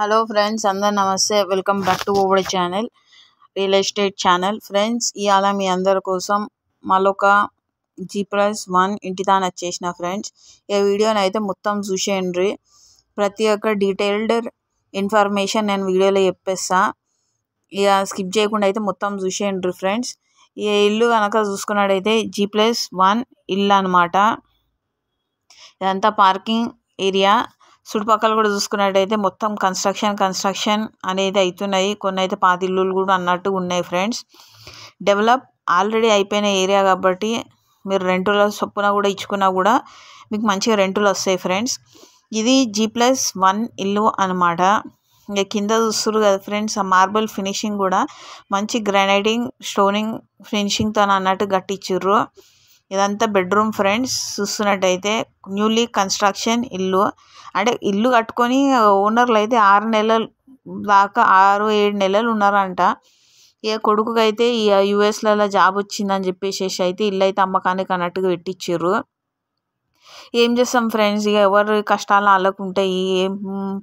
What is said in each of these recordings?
hello friends అందరు నమస్తే welcome back to our channel real estate channel friends ఇవాళ మీ అందరి కోసం మళ్ళొక జీ ప్లస్ వన్ ఇంటి దాని వచ్చేసిన ఫ్రెండ్స్ ఈ వీడియోని అయితే మొత్తం చూసేయండి ప్రతి ఒక్క డీటెయిల్డ్ ఇన్ఫర్మేషన్ నేను వీడియోలో చెప్పేస్తా ఇక స్కిప్ చేయకుండా అయితే మొత్తం చూసేయండి ఫ్రెండ్స్ ఈ ఇల్లు కనుక చూసుకున్నట్టయితే జీ ప్లస్ వన్ ఇల్లు అనమాట ఇదంతా పార్కింగ్ ఏరియా చుట్టుపక్కల కూడా చూసుకున్నట్టయితే మొత్తం కన్స్ట్రక్షన్ కన్స్ట్రక్షన్ అనేది అవుతున్నాయి కొన్ని అయితే ఇల్లులు కూడా అన్నట్టు ఉన్నాయి ఫ్రెండ్స్ డెవలప్ ఆల్రెడీ అయిపోయిన ఏరియా కాబట్టి మీరు రెంటుల చొప్పున కూడా ఇచ్చుకున్నా కూడా మీకు మంచిగా రెంటులు వస్తాయి ఫ్రెండ్స్ ఇది జీ ప్లస్ వన్ ఇల్లు అనమాట ఇంకా కింద చూస్తున్నారు కదా ఫ్రెండ్స్ ఆ మార్బుల్ ఫినిషింగ్ కూడా మంచి గ్రానైటింగ్ స్టోనింగ్ ఫినిషింగ్తో అన్నట్టు గట్టిచ్చిర్రు ఇదంతా బెడ్రూమ్ ఫ్రెండ్స్ చూస్తున్నట్టయితే న్యూలీ కన్స్ట్రక్షన్ ఇల్లు అంటే ఇల్లు కట్టుకొని ఓనర్లు అయితే ఆరు నెలలు దాకా ఆరు ఏడు నెలలు ఉన్నారంట ఇక కొడుకుకి అయితే ఈ యూఎస్లలో జాబ్ వచ్చిందని చెప్పేసేసి అయితే ఇల్లు అయితే అమ్మకానికి అన్నట్టుగా పెట్టించారు ఏం చేస్తాం ఫ్రెండ్స్ ఇక ఎవరి కష్టాలు వాళ్ళకు ఉంటాయి ఏం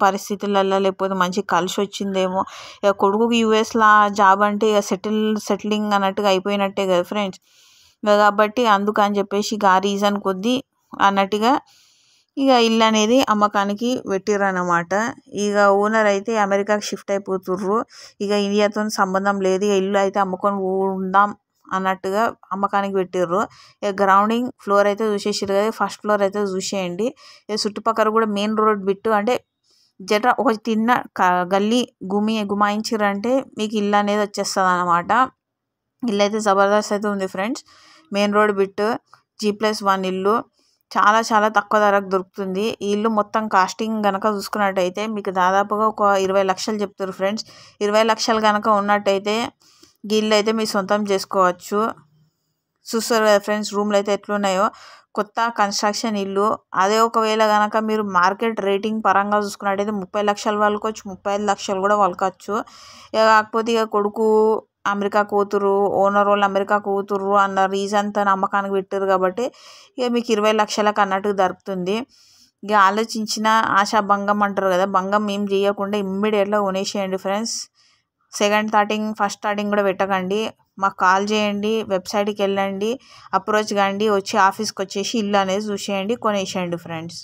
పరిస్థితులలో లేకపోతే మంచి కలిసి వచ్చిందేమో ఇక కొడుకుకి యుఎస్లో జాబ్ అంటే ఇక సెటిల్ సెటిలింగ్ అన్నట్టుగా అయిపోయినట్టే కదా ఫ్రెండ్స్ కాబట్టి అందుకని చెప్పేసి ఇక ఆ రీజన్ కొద్దీ అన్నట్టుగా ఇక ఇల్లు అనేది అమ్మకానికి పెట్టిర్రు అన్నమాట ఇక ఓనర్ అయితే అమెరికాకి షిఫ్ట్ అయిపోతుర్రు ఇక ఇండియాతో సంబంధం లేదు ఇక ఇల్లు అయితే అమ్ముకొని ఉందాం అన్నట్టుగా అమ్మకానికి పెట్టిర్రు ఇక గ్రౌండింగ్ ఫ్లోర్ అయితే చూసేసారు కదా ఫస్ట్ ఫ్లోర్ అయితే చూసేయండి ఇక చుట్టుపక్కల కూడా మెయిన్ రోడ్ బిట్టు అంటే జట ఒక తిన్న గల్లీ గుమి గుమాయించారంటే మీకు ఇల్లు అనేది వచ్చేస్తుంది అన్నమాట ఇల్లు అయితే జబర్దస్త్ అయితే ఉంది friends main road bit G plus one ఇల్లు చాలా చాలా తక్కువ ధరకు దొరుకుతుంది ఈ ఇల్లు మొత్తం కాస్టింగ్ కనుక చూసుకున్నట్టయితే మీకు దాదాపుగా ఒక ఇరవై లక్షలు చెప్తారు ఫ్రెండ్స్ ఇరవై లక్షలు కనుక ఉన్నట్టయితే గిల్లు అయితే మీరు సొంతం చేసుకోవచ్చు చూస్తారు కదా ఫ్రెండ్స్ రూమ్లు అయితే ఎట్లున్నాయో కొత్త కన్స్ట్రక్షన్ ఇల్లు అదే ఒకవేళ కనుక మీరు మార్కెట్ రేటింగ్ పరంగా చూసుకున్నట్టయితే ముప్పై లక్షలు వాళ్ళకొచ్చు ముప్పై లక్షలు కూడా వాళ్ళకొచ్చు ఇక కాకపోతే ఇక కొడుకు అమెరికా కూతురు ఓనర్ వాళ్ళు అమెరికా కూతురు అన్న రీజన్తో నమ్మకానికి పెట్టారు కాబట్టి ఇక మీకు ఇరవై లక్షలకు అన్నట్టుగా దొరుకుతుంది ఇక ఆలోచించిన ఆశా భంగం అంటారు కదా భంగం ఏం చేయకుండా ఇమ్మీడియట్లో కొనేసేయండి ఫ్రెండ్స్ సెకండ్ థాటింగ్ ఫస్ట్ థాటింగ్ కూడా పెట్టకండి మాకు కాల్ చేయండి వెబ్సైట్కి వెళ్ళండి అప్రోచ్ కండి వచ్చి ఆఫీస్కి వచ్చేసి ఇల్లు అనేది చూసేయండి కొనేసేయండి ఫ్రెండ్స్